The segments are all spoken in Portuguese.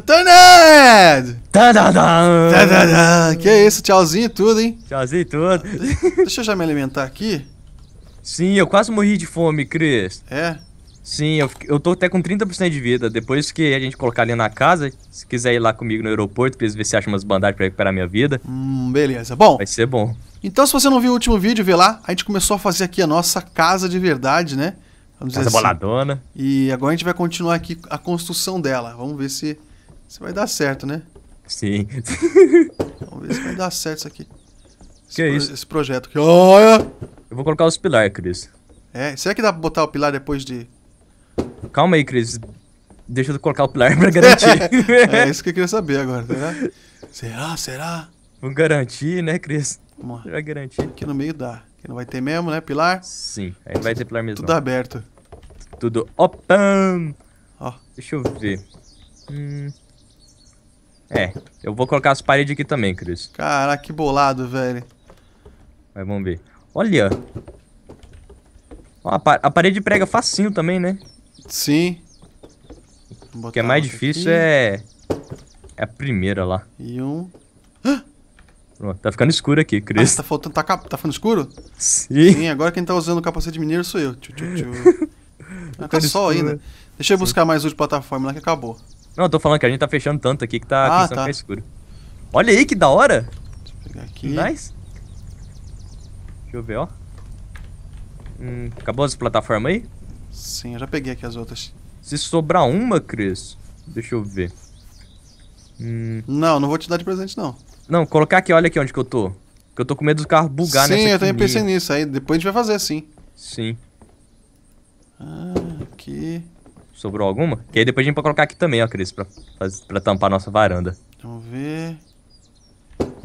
Taned! Que é isso, tchauzinho e tudo, hein? Tchauzinho e tudo. Deixa eu já me alimentar aqui. Sim, eu quase morri de fome, Cris. É? Sim, eu, eu tô até com 30% de vida. Depois que a gente colocar ali na casa, se quiser ir lá comigo no aeroporto, pra ver se acha umas bandagens pra recuperar minha vida. Hum, beleza. Bom. Vai ser bom. Então, se você não viu o último vídeo, vê lá. A gente começou a fazer aqui a nossa casa de verdade, né? Vamos casa assim. boladona. E agora a gente vai continuar aqui a construção dela. Vamos ver se você vai dar certo, né? Sim. Vamos ver se vai dar certo isso aqui. Esse que é isso? Esse projeto aqui. Olha! Eu vou colocar os pilares, Cris. É, será que dá pra botar o pilar depois de. Calma aí, Cris. Deixa eu colocar o pilar pra garantir. é, é isso que eu queria saber agora, tá será? Será? Será? Vamos garantir, né, Cris? Vamos lá. garantir. Aqui no meio dá. Aqui não vai ter mesmo, né, pilar? Sim, aí vai ter pilar mesmo. Tudo aberto. Tudo open. Ó. Deixa eu ver. Hum. É, eu vou colocar as paredes aqui também, Cris. Caraca, que bolado, velho. Mas vamos ver. Olha! Ó, a, parede prega facinho também, né? Sim. O que é mais difícil aqui. é... É a primeira lá. E um... Pronto, tá ficando escuro aqui, ah, Cris. Ah, tá faltando... Tá, cap... tá ficando escuro? Sim. Sim, agora quem tá usando o capacete mineiro sou eu. Tchu, tchu, tchu. Não, tá sol escuro. ainda. Né? Deixa eu buscar mais um de plataforma lá que acabou. Não, eu tô falando que a gente tá fechando tanto aqui que tá ah, pensando tá. escuro. Olha aí que da hora! Deixa eu pegar aqui. Nice. Deixa eu ver, ó. Hum, acabou as plataformas aí? Sim, eu já peguei aqui as outras. Se sobrar uma, Cris, deixa eu ver. Hum... Não, não vou te dar de presente, não. Não, colocar aqui, olha aqui onde que eu tô. Que eu tô com medo do carro bugar sim, nessa Sim, eu também pensei nisso. Aí depois a gente vai fazer, sim. Sim. Ah, aqui... Sobrou alguma? Que aí depois a gente pode colocar aqui também, ó, Cris, pra, pra tampar a nossa varanda. Vamos ver.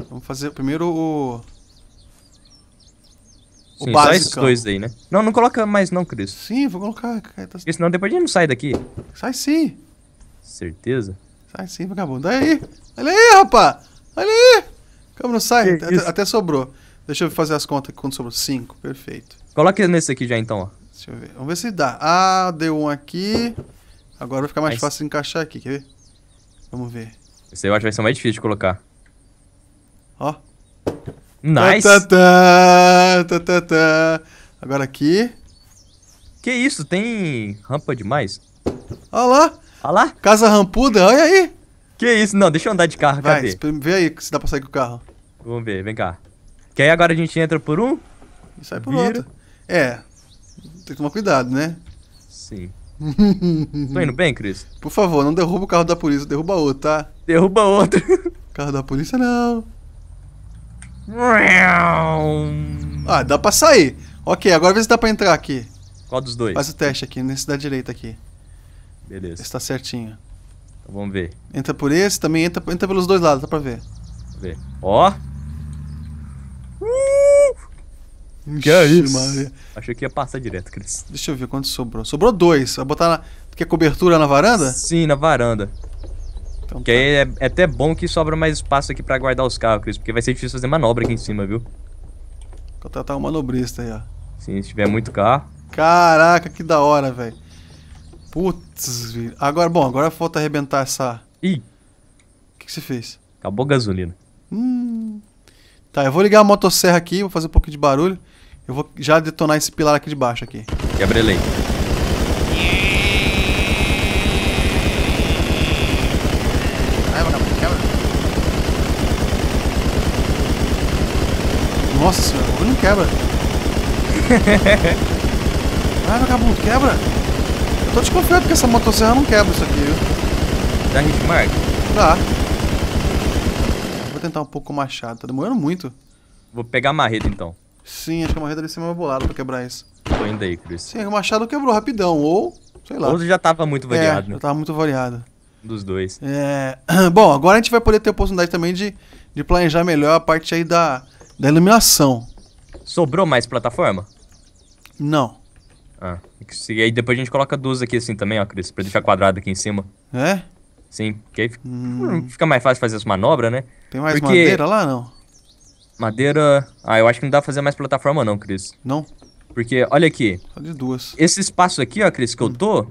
Vamos fazer primeiro o. O Sim, básico. só esses dois aí, né? Não, não coloca mais não, Cris. Sim, vou colocar. Tá- Porque senão depois a gente não sai daqui. Sai sim. Certeza? Sai sim, vagabundo. Olha aí. Olha aí, rapaz Olha aí. Como não sai? Até, até, sobrou. Deixa eu fazer as contas aqui quando sobrou. Cinco, perfeito. Coloca nesse aqui já então, ó. Deixa eu ver. Vamos ver se dá. Ah, deu um aqui. Agora vai ficar mais Mas... fácil encaixar aqui, quer ver? Vamos ver. Esse eu acho que vai ser mais difícil de colocar. Ó. Nice! Tá tá tá, tá, tá, tá, Agora aqui. Que isso, tem rampa demais? Olha lá! Olha lá! Casa rampuda, olha aí! Que isso, não, deixa eu andar de carro, vai, cadê? Vê aí se dá pra sair com o carro. Vamos ver, vem cá. Que aí agora a gente entra por um. E sai por outro. É, tem que tomar cuidado, né? Sim. Tô indo bem, Cris? Por favor, não derruba o carro da polícia, derruba outro, tá? Derruba outro. Carro da polícia não. Ah, dá pra sair. Ok, agora vê se dá pra entrar aqui. Qual dos dois? Faz o teste aqui, nesse da direita aqui. Beleza. Está certinho. Então vamos ver. Entra por esse, também entra, entra pelos dois lados, dá pra ver. Vamos ver. Ó. Oh. Que é isso? Maria. Achei que ia passar direto, Cris. Deixa eu ver quanto sobrou. Sobrou dois. Vai botar na. Quer cobertura na varanda? Sim, na varanda. Então, que tá. aí é, é, até bom que sobra mais espaço aqui pra guardar os carros, Cris. Porque vai ser difícil fazer manobra aqui em cima, viu? Contratar um manobrista aí, ó. Sim, se tiver muito carro. Caraca, que da hora, velho. Putz, filho. agora, bom, agora falta arrebentar essa. Ih! O que, você fez? Acabou a gasolina. Hum. Tá, eu vou ligar a motosserra aqui, vou fazer um pouquinho de barulho. Eu vou já detonar esse pilar aqui de baixo aqui. Quebrelei. Nossa senhora, não quebra. Vai, vagabundo, quebra. Eu tô desconfiado que essa motosserra não quebra isso aqui, viu? Dá hitmark? Dá. Vou tentar um pouco com o machado, tá demorando muito. Vou pegar a marreta então. Sim, acho que a rede deve ser mais bolada pra quebrar isso. Tô indo aí, Chris. Sim, é o machado quebrou rapidão, ou... Sei lá. Ou já tava muito é, variado, é, né? já tava muito variado. Dos dois. É... Bom, agora a gente vai poder ter a oportunidade também de, de planejar melhor a parte aí da, da iluminação. Sobrou mais plataforma? Não. Ah, e aí depois a gente coloca duas aqui assim também, ó, Cris, pra deixar quadrado aqui em cima. É? Sim, porque aí fica, hum. fica mais fácil fazer as manobras, né? Tem mais porque... madeira lá, não? Madeira. Ah, eu acho que não dá pra fazer mais plataforma, não, Cris. Não? Porque, olha aqui. Só de duas. Esse espaço aqui, ó, Cris, que hum. eu tô,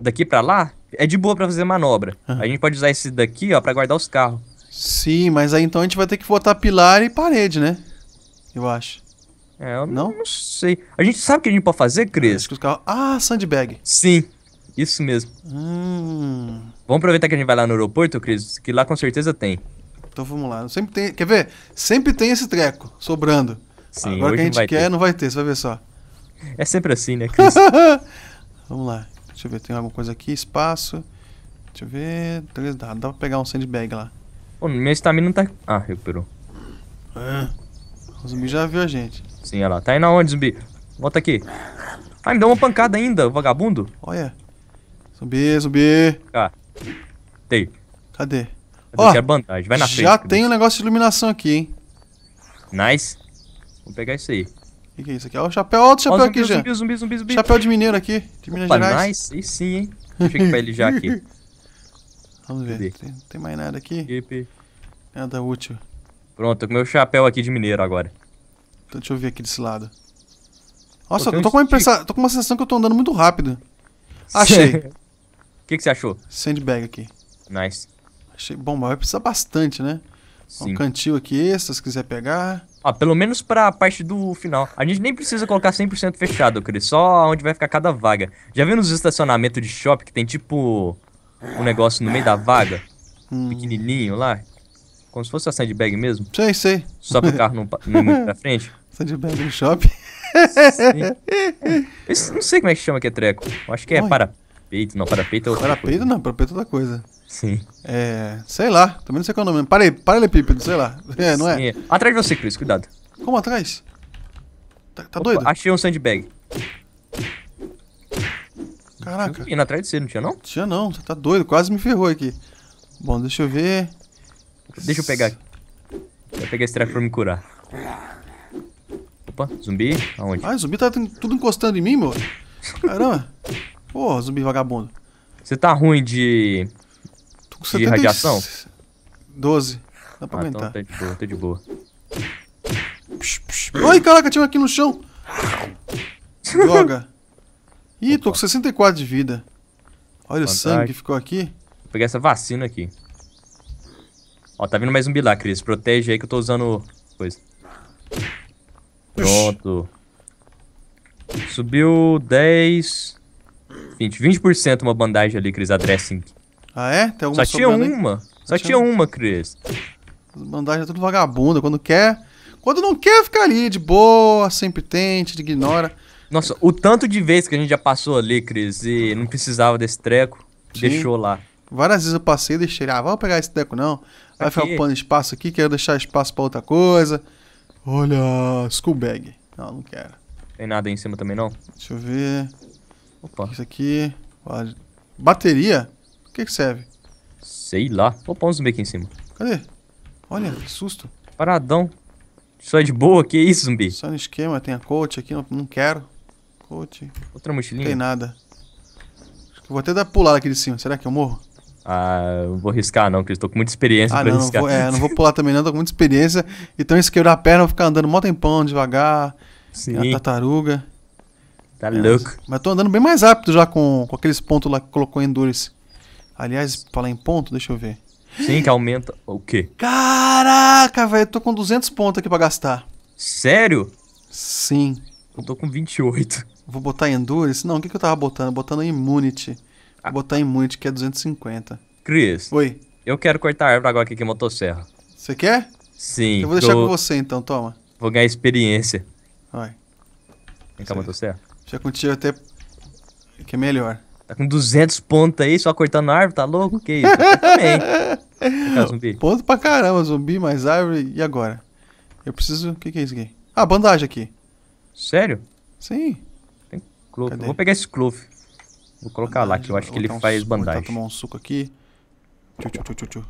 daqui pra lá, é de boa pra fazer manobra. Uhum. A gente pode usar esse daqui, ó, pra guardar os carros. Sim, mas aí então a gente vai ter que botar pilar e parede, né? Eu acho. É, eu não, não sei. A gente sabe o que a gente pode fazer, Cris? Ah, carros... ah sandbag. Sim, isso mesmo. Hum. Vamos aproveitar que a gente vai lá no aeroporto, Cris, que lá com certeza tem. Então vamos lá. Sempre tem, quer ver? Sempre tem esse treco sobrando. Sim, Agora que a gente quer, ter. não vai ter, você vai ver só. É sempre assim, né, Cris? vamos lá. Deixa eu ver, tem alguma coisa aqui, espaço. Deixa eu ver. Beleza, dá, dá pra pegar um sandbag lá. Pô, minha estamina não tá. Ah, recuperou. Ah, o zumbi já viu a gente. Sim, olha lá. Tá indo aonde, zumbi? Volta aqui. Ah, me deu uma pancada ainda, vagabundo. Olha. Zumbi, zumbi. Ah. Tá. Tem. Cadê? Ó, quero bandagem. Vai na frente. Já tem um negócio de iluminação aqui, hein? Nice. Vou pegar isso aí. O que, que, é isso aqui? Ó, o chapéu. Ó, outro chapéu ó, zumbi, aqui, zumbi, já. Zumbi, zumbi, zumbi, zumbi. Chapéu de mineiro aqui, de Minas Gerais. nice. E sim, hein? Deixa eu equipar ele já aqui. Vamos ver. Tem, tem, mais nada aqui? Equipe. Nada útil. Pronto, tô com meu chapéu aqui de mineiro agora. Então, deixa eu ver aqui desse lado. Nossa, eu tô com, uma impressa... tô com uma sensação que eu tô andando muito rápido. Achei. O que, que você achou? Sandbag aqui. Nice. Achei bom, mas vai precisar bastante, né? Sim. Um cantil aqui se você quiser pegar. Ah, pelo menos pra parte do final. A gente nem precisa colocar 100% fechado, Cris. Só onde vai ficar cada vaga. Já viu nos estacionamentos de shopping que tem tipo um negócio no meio da vaga? Hum. Pequenininho lá? Como se fosse a sandbag mesmo? Sei, sei. Só pro carro não, não ir muito pra frente? Sandbag no shopping? Sim. Eu não sei como é que chama que é treco. Eu acho que é Oi. parapeito. Não, parapeito é outra Parapeito coisa. não, parapeito é outra coisa. Sim. É, sei lá, também não sei qual é o nome. parei paralelepípedo, sei lá. É, não é? Sim. Atrás de você, Cris, cuidado. Como atrás? Tá, tá Opa, doido? Achei um sandbag. Caraca. Indo atrás de você, não tinha não? Tinha não, você tá doido, quase me ferrou aqui. Bom, deixa eu ver. Deixa eu pegar aqui. Vou pegar esse traje pra me curar. Opa, zumbi, aonde? Ah, zumbi tá tudo encostando em mim, meu. Caramba. Porra, zumbi vagabundo. Você tá ruim de com de radiação? 12. Dá pra ah, aumentar. Então tá de boa, tá de boa. Ai, caraca, tinha um aqui no chão. Droga. Ih, Opa. tô com 64 de vida. Olha Fantástico. o sangue que ficou aqui. Vou pegar essa vacina aqui. Ó, tá vindo mais um lá, Cris. Protege aí que eu tô usando coisa. Pronto. Subiu 10... 20, 20% uma bandagem ali, Cris, a dressing. Ah, é? Tem alguma Só tinha uma. Aí? Só, tinha uma, Cris. As bandagens é tudo vagabunda. Quando quer. Quando não quer, ficar ali, de boa, sempre tente, ignora. Nossa, o tanto de vezes que a gente já passou ali, Cris, e não precisava desse treco, Sim. deixou lá. Várias vezes eu passei e deixei. Ah, vamos pegar esse treco não. Vai aqui. ficar ocupando espaço aqui, quero deixar espaço pra outra coisa. Olha, school bag. Não, não quero. Tem nada aí em cima também, não? Deixa eu ver. Opa. Isso aqui. Bateria? O que, que serve? Sei lá. Vou pôr um zumbi aqui em cima. Cadê? Olha, que susto. Paradão. Só é de boa, que isso, zumbi? Só no esquema, tem a coach aqui, não, não quero. Coach. Outra mochilinha? Não tem nada. Acho que vou até dar pular aqui de cima. Será que eu morro? Ah, eu vou riscar não, porque eu tô com muita experiência ah, pra não, riscar. Não vou, é, não vou pular também não, tô com muita experiência. Então se quebrar a perna, eu vou ficar andando mó tempão, devagar. Sim. a tartaruga. Tá é, louco. Mas, mas tô andando bem mais rápido já com, com aqueles pontos lá que colocou em Endurance. Aliás, falar em ponto, deixa eu ver. Sim, que aumenta o quê? Caraca, velho, eu tô com 200 pontos aqui pra gastar. Sério? Sim. Eu tô com 28. Vou botar Endurance? Não, o que, que eu tava botando? Botando Immunity. Ah. Vou botar Immunity, que é 250. Cris. Oi. Eu quero cortar a árvore agora aqui que é motosserra. Você quer? Sim. Eu vou deixar tô... com você então, toma. Vou ganhar experiência. Vai. Vem cá, motosserra. Já contigo até. Que é melhor. Tá com 200 pontos aí, só cortando árvore, tá louco? Que isso? também. Ponto pra caramba, zumbi, mais árvore, e agora? Eu preciso... O que, que é isso aqui? Ah, bandagem aqui. Sério? Sim. Tem clove. Vou pegar esse clove. Vou colocar bandagem, lá, que eu acho que ele um, faz bandagem. Vou tomar um suco aqui. Tchu, tchu, tchu, tchu,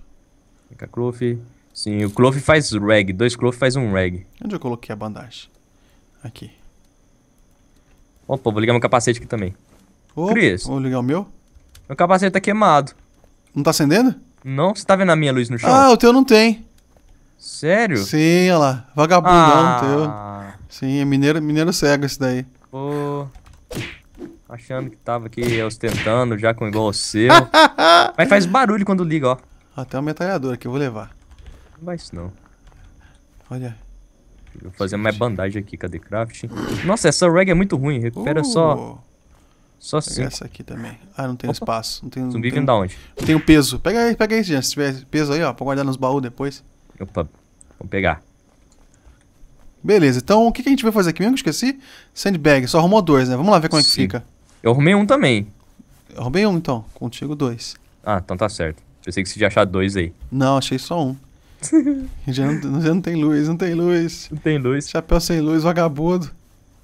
Fica clove. Sim, o clove faz reg. Dois clove faz um reg. Onde eu coloquei a bandagem? Aqui. Opa, vou ligar meu capacete aqui também. Ô, Cris. Vou ligar o meu. Meu capacete tá queimado. Não tá acendendo? Não, você tá vendo a minha luz no chão? Ah, o teu não tem. Sério? Sim, olha lá. Vagabundão ah. teu. Sim, é mineiro, mineiro cego esse daí. Pô. Achando que tava aqui ostentando já com igual o seu. Mas faz barulho quando liga, ó. Até uma metralhadora que eu vou levar. Não vai isso não. Olha. Vou fazer mais bandagem aqui, cadê craft? Nossa, essa rag é muito ruim. Recupera uh. só só cinco. Essa aqui também. Ah, não tem Opa. espaço. Não tem, Zumbi vem da onde? Não tem o peso. Pega aí, pega aí, gente. Se tiver peso aí, ó, pra guardar nos baús depois. Opa, vou pegar. Beleza, então o que, que a gente vai fazer aqui mesmo? Esqueci. Sandbag, só arrumou dois, né? Vamos lá ver como Sim. é que fica. Eu arrumei um também. Eu arrumei um então, contigo dois. Ah, então tá certo. sei que você já achar dois aí. Não, achei só um. já, não, já não tem luz, não tem luz. Não tem luz. Chapéu sem luz, vagabundo.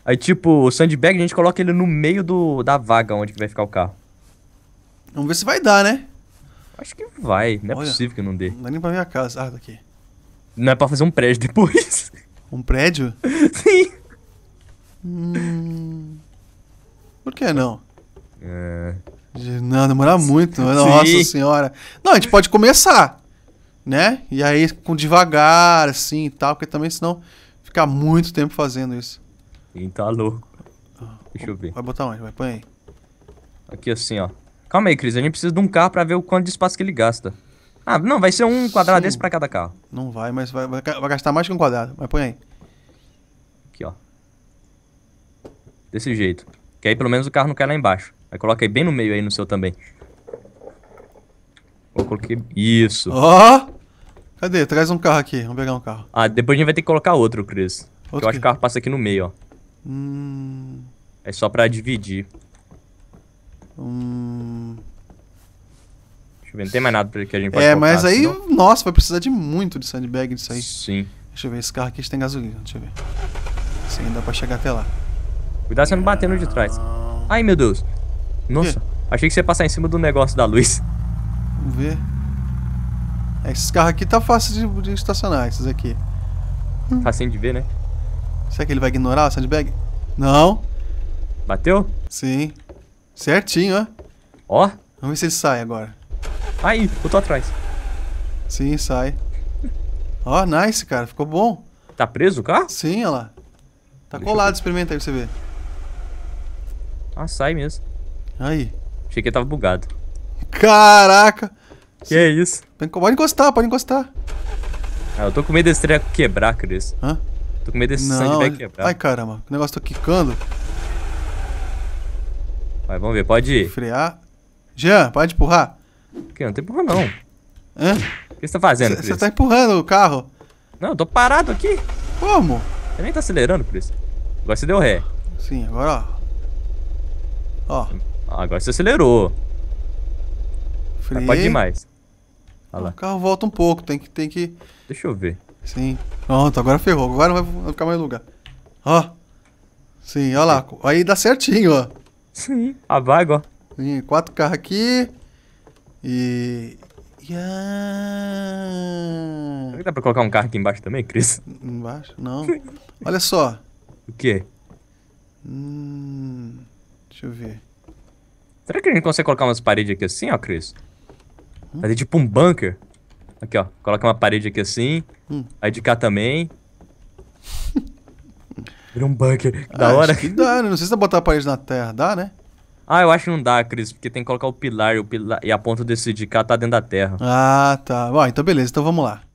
Aí, tipo, o sandbag a gente coloca ele no meio do, da vaga onde que vai ficar o carro. Vamos ver se vai dar, né? Acho que vai. Não é Olha, possível que não dê. Não dá nem pra minha casa. Ah, daqui. Tá aqui. Não é pra fazer um prédio depois. Um prédio? Sim. Hum... Por que não? É... Não, demora muito. Né? Nossa senhora. Não, a gente pode começar, né? E aí, com devagar, assim e tal, porque também senão ficar muito tempo fazendo isso. Quem tá louco. Deixa eu ver. Vai botar onde? Vai põe aí. Aqui assim, ó. Calma aí, Cris. A gente precisa de um carro pra ver o quanto de espaço que ele gasta. Ah, não. Vai ser um quadrado Sim. desse pra cada carro. Não vai, mas vai, vai, gastar mais que um quadrado. Vai põe aí. Aqui, ó. Desse jeito. Que aí pelo menos o carro não cai lá embaixo. Aí coloca aí bem no meio aí no seu também. Eu coloquei... Isso. Ó! Oh! Cadê? Traz um carro aqui. Vamos pegar um carro. Ah, depois a gente vai ter que colocar outro, Cris. Outro eu acho que o carro passa aqui no meio, ó. Hum. É só pra dividir. Hum. Deixa eu ver, não tem mais nada que a gente pode É, colocar, mas aí, senão... nossa, vai precisar de muito de sandbag disso aí. Sim. Deixa eu ver, esse carro aqui tem gasolina, deixa eu ver. Se ainda dá pra chegar até lá. Cuidado você não bater no de trás. Ai, meu Deus. Nossa, achei que você ia passar em cima do negócio da luz. Vamos ver. É, esses carros aqui tá fácil de, de estacionar, esses aqui. Facinho de ver, né? Será que ele vai ignorar o sandbag? Não. Bateu? Sim. Certinho, ó. Ó. Vamos ver se ele sai agora. Aí, eu tô atrás. Sim, sai. Ó, nice, cara. Ficou bom. Tá preso o carro? Sim, olha lá. Tá Deixa colado, experimenta aí pra você ver. Ah, sai mesmo. Aí. Achei que ele tava bugado. Caraca! Que é isso? Pode encostar, pode encostar. Ah, eu tô com medo desse treco quebrar, Cris. Hã? Tô com medo desse não, sangue quebrar. Ai, caramba. O negócio tá quicando. Vai, vamos ver. Pode ir. Frear. Jean, pode empurrar. O quê? Não tem empurra, não. Hã? O que você tá fazendo, Cris? Você tá empurrando o carro. Não, eu tô parado aqui. Como? Você nem tá acelerando, Cris. Agora você deu ré. Sim, agora ó. Ó. Agora você acelerou. Freio. Tá, pode ir mais. Olha lá. O carro volta um pouco, tem que, tem que... Deixa eu ver. Sim. Pronto, agora ferrou. Agora não vai ficar mais lugar. Ó. Sim, ó lá. Aí dá certinho, ó. Sim, a vaga, ó. Sim, quatro carros aqui. E. Yeah. Será que dá pra colocar um carro aqui embaixo também, Cris? Embaixo? Não. Olha só. O quê? Hum, deixa eu ver. Será que a gente consegue colocar umas paredes aqui assim, ó, Cris? Fazer hum? tipo um bunker? Aqui, ó. Coloca uma parede aqui assim. Hum. Aí de cá também. Vira um bunker. Da hora. que dá, né? Não sei se dá botar a parede na terra. Dá, né? Ah, eu acho que não dá, Cris, porque tem que colocar o pilar e, o pilar, e a ponta desse de cá tá dentro da terra. Ah, tá. Bom, então beleza, então vamos lá.